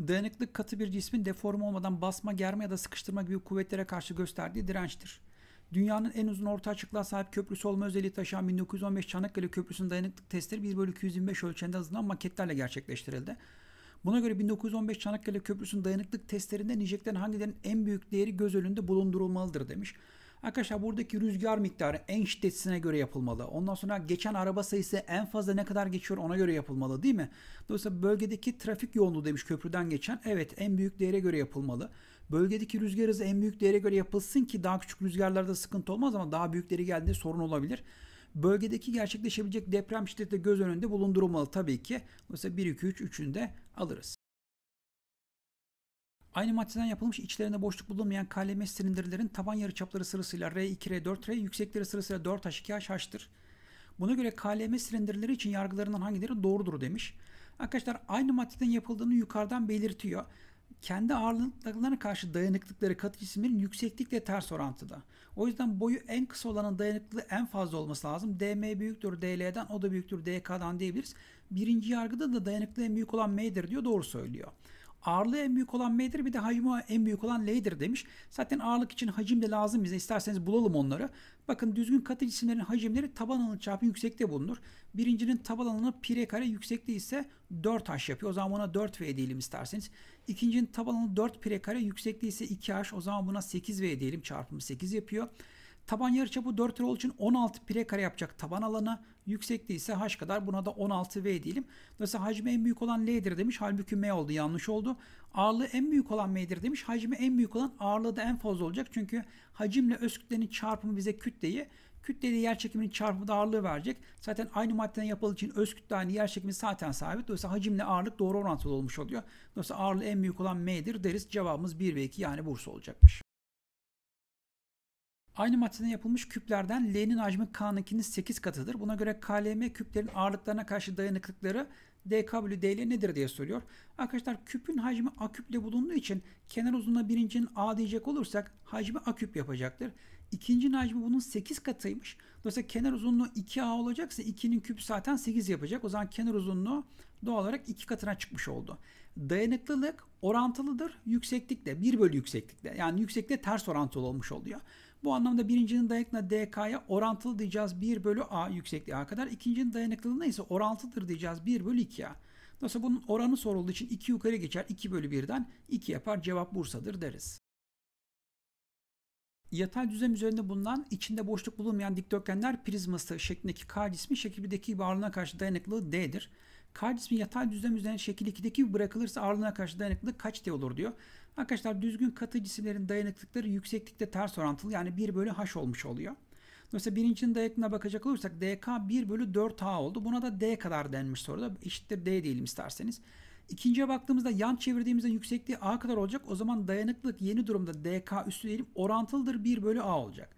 Dayanıklık katı bir cismin deform olmadan basma, germe ya da sıkıştırma gibi kuvvetlere karşı gösterdiği dirençtir. Dünyanın en uzun orta açıklığa sahip köprüsü olma özelliği taşıyan 1915 Çanakkale Köprüsü'nün dayanıklık testleri 1 bölü 225 ölçeğinde hazırlanan maketlerle gerçekleştirildi. Buna göre 1915 Çanakkale Köprüsü'nün dayanıklık testlerinde nicelerin hangilerinin en büyük değeri göz önünde bulundurulmalıdır demiş. Arkadaşlar buradaki rüzgar miktarı en şiddetine göre yapılmalı. Ondan sonra geçen araba sayısı en fazla ne kadar geçiyor ona göre yapılmalı değil mi? Dolayısıyla bölgedeki trafik yoğunluğu demiş köprüden geçen. Evet en büyük değere göre yapılmalı. Bölgedeki rüzgar hızı en büyük değere göre yapılsın ki daha küçük rüzgarlarda sıkıntı olmaz ama daha büyükleri geldiğinde sorun olabilir. Bölgedeki gerçekleşebilecek deprem şiddeti göz önünde bulundurulmalı tabii ki. Dolayısıyla 1, 2, 3, 3'ünü de alırız. Aynı maddeden yapılmış içlerinde boşluk bulunmayan kalemes silindirlerin taban yarıçapları sırasıyla R2, R4, R yüksekleri sırasıyla 4H, 2H, H'tır. Buna göre kalemes silindirleri için yargılarından hangileri doğrudur demiş. Arkadaşlar aynı maddeden yapıldığını yukarıdan belirtiyor. Kendi ağırlıklarına karşı dayanıklıkları katı cisimlerin yükseklikle ters orantıda. O yüzden boyu en kısa olanın dayanıklılığı en fazla olması lazım. DM büyüktür DL'den, o da büyüktür DK'dan diyebiliriz. Birinci yargıda da dayanıklığı en büyük olan M'dir diyor. Doğru söylüyor. Ağırlığı en büyük olan M'dir bir de hacmi en büyük olan L'dir demiş. Zaten ağırlık için hacim de lazım bize. İsterseniz bulalım onları. Bakın düzgün katı cisimlerin hacimleri taban alanı çarpı yüksekte bulunur. Birincinin taban alanı pire kare yüksekliği ise 4H yapıyor. O zaman buna 4V diyelim isterseniz. İkincinin taban alanı 4 pire kare yüksekliği ise 2H. O zaman buna 8V diyelim. Çarpımı 8 yapıyor. Taban yarıçapı 4 rol için 16 pire kare yapacak taban alanı. Yüksekliği ise h kadar. Buna da 16v diyelim. Dolayısıyla hacmi en büyük olan l'dir demiş. Halbuki m oldu. Yanlış oldu. Ağırlığı en büyük olan m'dir demiş. Hacmi en büyük olan ağırlığı da en fazla olacak. Çünkü hacimle öz kütlenin çarpımı bize kütleyi kütleli yer çekiminin çarpımı da ağırlığı verecek. Zaten aynı maddeden yapıldığı için öz kütle aynı yer çekimi zaten sabit. Dolayısıyla hacimle ağırlık doğru orantılı olmuş oluyor. Dolayısıyla ağırlığı en büyük olan m'dir deriz. Cevabımız 1 ve 2 yani Bursa olacakmış. Aynı maddeden yapılmış küplerden L'nin hacmi K'nınkinin 8 katıdır. Buna göre KLM küplerin ağırlıklarına karşı dayanıklıkları DK bölü DL nedir diye soruyor. Arkadaşlar küpün hacmi A küple bulunduğu için kenar uzunluğuna birincinin A diyecek olursak hacmi A küp yapacaktır. İkincinin hacmi bunun 8 katıymış. Dolayısıyla kenar uzunluğu 2A olacaksa 2'nin küp zaten 8 yapacak. O zaman kenar uzunluğu doğal olarak 2 katına çıkmış oldu. Dayanıklılık orantılıdır yükseklikle 1 bölü yükseklikle. Yani yükseklikle ters orantılı olmuş oluyor. Bu anlamda birincinin dayanıklılığına dk'ya orantılı diyeceğiz 1 bölü a yüksekliği a kadar. ikincinin dayanıklılığına ise orantılıdır diyeceğiz 1 bölü 2a. Dolayısıyla bunun oranı sorulduğu için 2 yukarı geçer 2 bölü 1'den 2 yapar cevap Bursa'dır deriz. Yatay düzlem üzerinde bulunan içinde boşluk bulunmayan dikdörtgenler prizması şeklindeki K cismi şekildeki varlığına karşı dayanıklılığı D'dir. K cismi yatay düzlem üzerine şekil 2'deki bırakılırsa ağırlığına karşı dayanıklılık kaç D olur diyor. Arkadaşlar düzgün katı cisimlerin dayanıklıkları yükseklikte ters orantılı yani 1 bölü H olmuş oluyor. Dolayısıyla birincinin dayanıklılığına bakacak olursak DK 1 bölü 4H oldu. Buna da D kadar denmiş soruda. Eşittir D diyelim isterseniz. İkinciye baktığımızda yan çevirdiğimizde yüksekliği A kadar olacak. O zaman dayanıklılık yeni durumda DK üstü diyelim orantılıdır 1 bölü A olacak.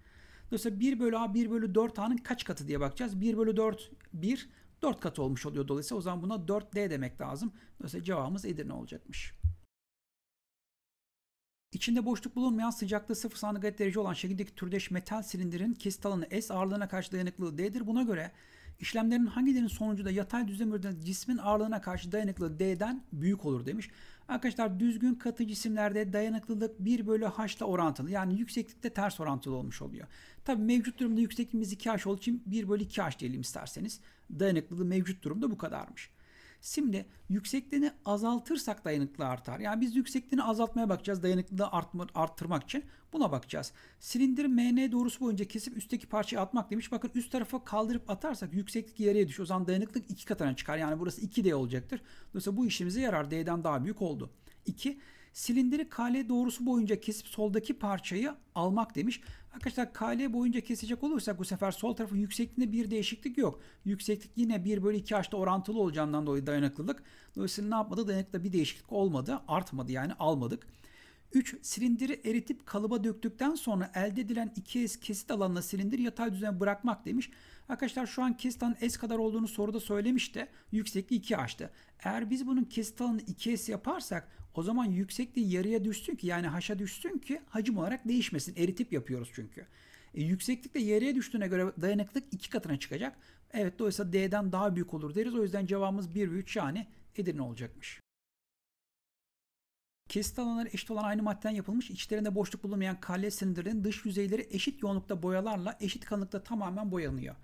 Dolayısıyla 1 bölü A 1 bölü 4 A'nın kaç katı diye bakacağız. 1 bölü 4 1 4 kat olmuş oluyor dolayısıyla o zaman buna 4D demek lazım. Dolayısıyla cevabımız Edirne olacakmış. İçinde boşluk bulunmayan sıcaklığı 0 santigrat derece olan şekildeki türdeş metal silindirin kesit alanı S ağırlığına karşı dayanıklılığı D'dir. Buna göre işlemlerin hangilerinin sonucu da yatay düzlemürden cismin ağırlığına karşı dayanıklılığı D'den büyük olur demiş. Arkadaşlar düzgün katı cisimlerde dayanıklılık 1 bölü h'la orantılı. Yani yükseklikte ters orantılı olmuş oluyor. Tabi mevcut durumda yüksekliğimiz 2h olduğu için 1 bölü 2h diyelim isterseniz. Dayanıklılığı mevcut durumda bu kadarmış. Şimdi yüksekliğini azaltırsak dayanıklı artar. Yani biz yüksekliğini azaltmaya bakacağız. Dayanıklılığı arttırmak için buna bakacağız. Silindir MN doğrusu boyunca kesip üstteki parçayı atmak demiş. Bakın üst tarafa kaldırıp atarsak yükseklik yarıya düşüyor. O zaman dayanıklık iki katına çıkar. Yani burası 2D olacaktır. Dolayısıyla bu işimize yarar. D'den daha büyük oldu. 2. Silindiri KL doğrusu boyunca kesip soldaki parçayı almak demiş. Arkadaşlar KL boyunca kesecek olursak bu sefer sol tarafın yüksekliğinde bir değişiklik yok. Yükseklik yine 1 bölü 2 h'da orantılı olacağından dolayı dayanıklılık. Dolayısıyla ne yapmadı? Dayanıklıda bir değişiklik olmadı. Artmadı yani almadık. 3. Silindiri eritip kalıba döktükten sonra elde edilen 2S kesit alanına silindir yatay düzene bırakmak demiş. Arkadaşlar şu an kesit alanı S kadar olduğunu soruda söylemişti. Yüksekliği 2 açtı. Eğer biz bunun kesit alanını 2S yaparsak o zaman yüksekliği yarıya düşsün ki yani haşa düşsün ki hacim olarak değişmesin. Eritip yapıyoruz çünkü. E, yükseklik de yarıya düştüğüne göre dayanıklık iki katına çıkacak. Evet dolayısıyla D'den daha büyük olur deriz. O yüzden cevabımız 1 ve 3 yani Edirne olacakmış. Kesit alanları eşit olan aynı maddeden yapılmış, içlerinde boşluk bulunmayan kale silindirlerin dış yüzeyleri eşit yoğunlukta boyalarla eşit kalınlıkta tamamen boyanıyor.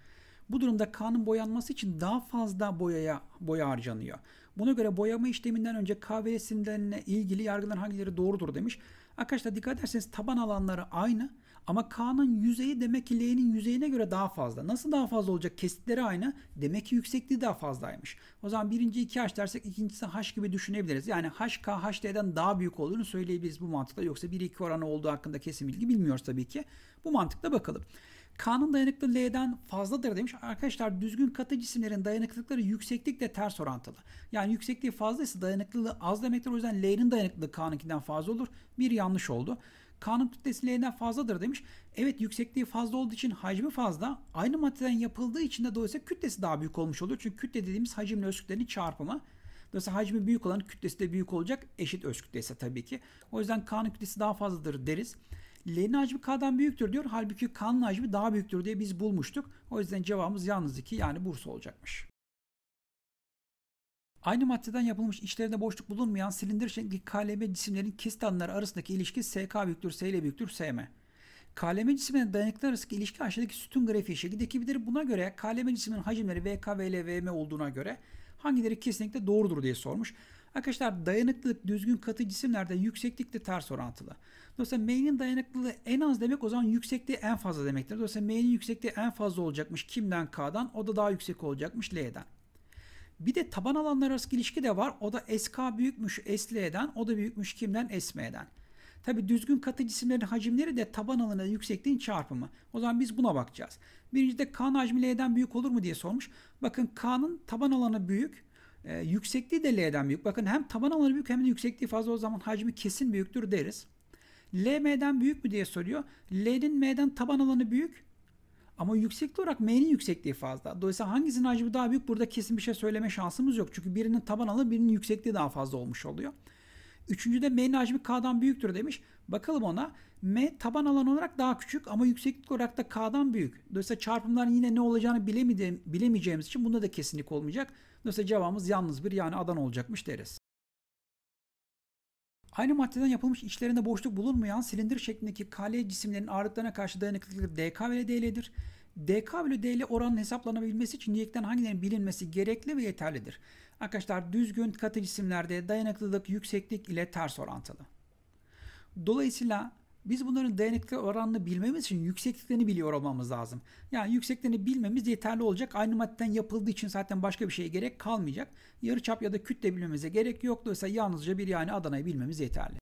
Bu durumda kanın boyanması için daha fazla boyaya boya harcanıyor. Buna göre boyama işleminden önce KVS'indenle ilgili yargılar hangileri doğrudur demiş. Arkadaşlar dikkat ederseniz taban alanları aynı ama K'nın yüzeyi demek ki L'nin yüzeyine göre daha fazla. Nasıl daha fazla olacak? Kesitleri aynı. Demek ki yüksekliği daha fazlaymış. O zaman birinci iki h dersek ikincisi H gibi düşünebiliriz. Yani H, K, H'den daha büyük olduğunu söyleyebiliriz bu mantıkla. Yoksa 1-2 oranı olduğu hakkında kesin bilgi bilmiyoruz tabii ki. Bu mantıkla bakalım. K'nın dayanıklılığı L'den fazladır demiş. Arkadaşlar düzgün katı cisimlerin dayanıklılıkları yükseklikle ters orantılı. Yani yüksekliği fazlaysa dayanıklılığı az demektir. O yüzden L'nin dayanıklılığı K'nınkinden fazla olur. Bir yanlış oldu. K'nın kütlesi L'den fazladır demiş. Evet yüksekliği fazla olduğu için hacmi fazla. Aynı maddeden yapıldığı için de dolayısıyla kütlesi daha büyük olmuş oluyor. Çünkü kütle dediğimiz hacimle öz çarpımı. Dolayısıyla hacmi büyük olan kütlesi de büyük olacak. Eşit öz kütlesi tabii ki. O yüzden K'nın kütlesi daha fazladır deriz. L'nin hacmi K'dan büyüktür diyor. Halbuki K'nın hacmi daha büyüktür diye biz bulmuştuk. O yüzden cevabımız yalnız 2 yani Bursa olacakmış. Aynı maddeden yapılmış içlerinde boşluk bulunmayan silindir şeklindeki KLM cisimlerin kistanları arasındaki ilişki SK büyüktür, S ile büyüktür, SM. KLM cisimlerinin dayanıklı arasındaki ilişki aşağıdaki sütun grafiği şekilde ekibidir. Buna göre KLM cisimlerinin hacimleri VK, VL, VM olduğuna göre hangileri kesinlikle doğrudur diye sormuş. Arkadaşlar dayanıklılık düzgün katı cisimlerde yükseklikte ters orantılı. Dolayısıyla mail'in dayanıklılığı en az demek o zaman yüksekliği en fazla demektir. Dolayısıyla mail'in yüksekliği en fazla olacakmış kimden K'dan o da daha yüksek olacakmış L'den. Bir de taban alanlar arası ilişki de var. O da SK büyükmüş SL'den o da büyükmüş kimden SM'den. Tabi düzgün katı cisimlerin hacimleri de taban alanı yüksekliğin çarpımı. O zaman biz buna bakacağız. Birincide K'nın hacmi L'den büyük olur mu diye sormuş. Bakın K'nın taban alanı büyük. E, yüksekliği de L'den büyük. Bakın hem taban alanı büyük hem de yüksekliği fazla o zaman hacmi kesin büyüktür deriz. L M'den büyük mü diye soruyor. L'nin M'den taban alanı büyük. Ama yükseklik olarak M'nin yüksekliği fazla. Dolayısıyla hangisinin hacmi daha büyük burada kesin bir şey söyleme şansımız yok. Çünkü birinin taban alanı birinin yüksekliği daha fazla olmuş oluyor. Üçüncü de M'nin hacmi K'dan büyüktür demiş. Bakalım ona. M taban alan olarak daha küçük ama yükseklik olarak da K'dan büyük. Dolayısıyla çarpımların yine ne olacağını bilemeyeceğimiz için bunda da kesinlik olmayacak. Dolayısıyla cevabımız yalnız bir yani adan olacakmış deriz. Aynı maddeden yapılmış içlerinde boşluk bulunmayan silindir şeklindeki kale cisimlerin ağırlıklarına karşı dayanıklılıkları DK ve DL'dir. DK bölü DL oranının hesaplanabilmesi için yiyekten hangilerinin bilinmesi gerekli ve yeterlidir. Arkadaşlar düzgün katı cisimlerde dayanıklılık yükseklik ile ters orantılı. Dolayısıyla biz bunların dayanıklı oranını bilmemiz için yüksekliklerini biliyor olmamız lazım. Yani yüksekliklerini bilmemiz yeterli olacak. Aynı maddeden yapıldığı için zaten başka bir şeye gerek kalmayacak. Yarıçap ya da kütle bilmemize gerek yok. Dolayısıyla yalnızca bir yani Adana'yı bilmemiz yeterli.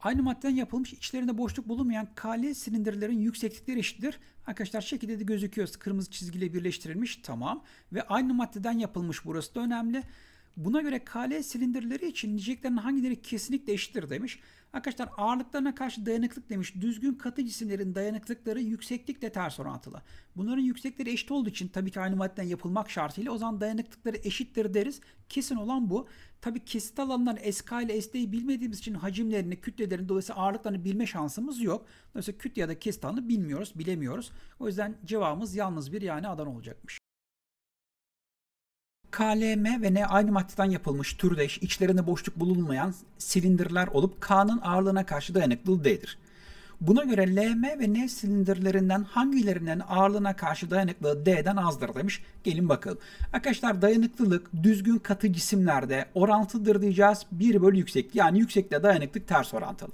Aynı maddeden yapılmış içlerinde boşluk bulunmayan kale silindirlerin yükseklikleri eşittir. Arkadaşlar şekilde de gözüküyor. Kırmızı çizgiyle birleştirilmiş. Tamam. Ve aynı maddeden yapılmış burası da önemli. Buna göre KL silindirleri için niceliklerin hangileri kesinlikle eşittir demiş. Arkadaşlar ağırlıklarına karşı dayanıklık demiş. Düzgün katı cisimlerin dayanıklıkları yükseklikle ters orantılı. Bunların yüksekleri eşit olduğu için tabii ki aynı maddeden yapılmak şartıyla o zaman dayanıklıkları eşittir deriz. Kesin olan bu. Tabii kesit alanlar SK ile SD'yi bilmediğimiz için hacimlerini, kütlelerini dolayısıyla ağırlıklarını bilme şansımız yok. Dolayısıyla kütle ya da kesit alanı bilmiyoruz, bilemiyoruz. O yüzden cevabımız yalnız bir yani adan olacakmış. KLM ve N aynı maddeden yapılmış türdeş, içlerinde boşluk bulunmayan silindirler olup K'nın ağırlığına karşı dayanıklılığı D'dir. Buna göre LM ve N silindirlerinden hangilerinin ağırlığına karşı dayanıklılığı D'den azdır demiş. Gelin bakalım. Arkadaşlar dayanıklılık düzgün katı cisimlerde orantıdır diyeceğiz. 1 bölü yükseklik yani yüksekle dayanıklık ters orantılı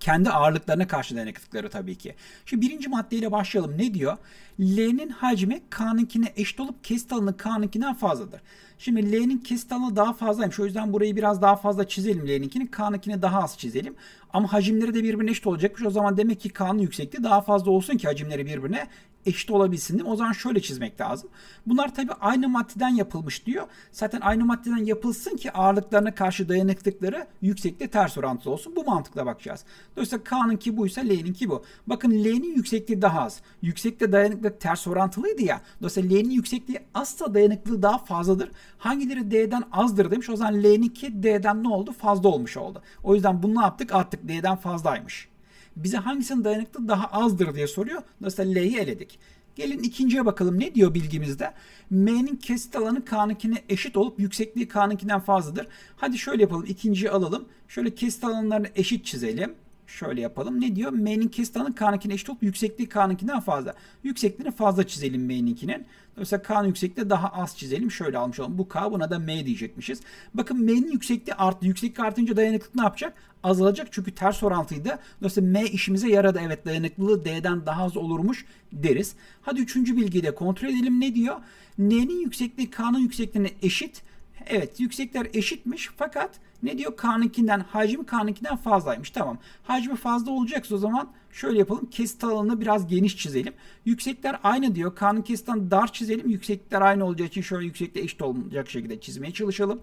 kendi ağırlıklarına karşı deneklikleri tabii ki. Şimdi birinci maddeyle başlayalım. Ne diyor? L'nin hacmi K'ninkine eşit olup kesit alanı K'ninkinden fazladır. Şimdi L'nin kesit alanı daha fazlaymış. O yüzden burayı biraz daha fazla çizelim L'ninkini. K'ninkini daha az çizelim. Ama hacimleri de birbirine eşit olacakmış. O zaman demek ki K'nın yüksekliği daha fazla olsun ki hacimleri birbirine eşit olabilsin diye O zaman şöyle çizmek lazım. Bunlar tabi aynı maddeden yapılmış diyor. Zaten aynı maddeden yapılsın ki ağırlıklarına karşı dayanıklıkları yüksekte ters orantılı olsun. Bu mantıkla bakacağız. Dolayısıyla K'nınki buysa L'ninki bu. Bakın L'nin yüksekliği daha az. Yüksekte dayanıklık ters orantılıydı ya. Dolayısıyla L'nin yüksekliği azsa dayanıklığı daha fazladır. Hangileri D'den azdır demiş. O zaman L'ninki D'den ne oldu? Fazla olmuş oldu. O yüzden bunu ne yaptık? Attık. D'den fazlaymış bize hangisinin dayanıklı daha azdır diye soruyor. Dolayısıyla L'yi eledik. Gelin ikinciye bakalım ne diyor bilgimizde. M'nin kesit alanı K'nınkine eşit olup yüksekliği K'nınkinden fazladır. Hadi şöyle yapalım ikinciyi alalım. Şöyle kesit alanlarını eşit çizelim şöyle yapalım. Ne diyor? M'nin kesitanın K'nınkine eşit olup yüksekliği K'nınkinden fazla. Yüksekliğini fazla çizelim M'ninkinin. Dolayısıyla K'nın yüksekliği daha az çizelim. Şöyle almış olalım. Bu K buna da M diyecekmişiz. Bakın M'nin yüksekliği arttı. Yükseklik artınca dayanıklık ne yapacak? Azalacak çünkü ters orantıydı. Dolayısıyla M işimize yaradı. Evet dayanıklılığı D'den daha az olurmuş deriz. Hadi üçüncü bilgiyi de kontrol edelim. Ne diyor? N'nin yüksekliği K'nın yüksekliğine eşit. Evet yüksekler eşitmiş fakat ne diyor K'nınkinden hacmi K'nınkinden fazlaymış. Tamam hacmi fazla olacaksa o zaman şöyle yapalım kesit alanını biraz geniş çizelim. Yüksekler aynı diyor K'nın kesitten dar çizelim yüksekler aynı olacağı için şöyle yüksekte eşit olacak şekilde çizmeye çalışalım.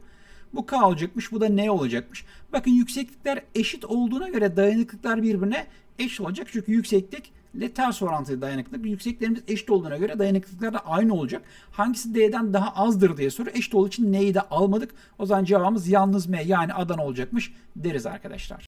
Bu K olacakmış bu da N olacakmış. Bakın yükseklikler eşit olduğuna göre dayanıklıklar birbirine eşit olacak çünkü yükseklik ile ters orantılı dayanıklılık. Yükseklerimiz eşit olduğuna göre dayanıklılıklar da aynı olacak. Hangisi D'den daha azdır diye soru. Eşit olduğu için neyi de almadık. O zaman cevabımız yalnız M yani Adana olacakmış deriz arkadaşlar.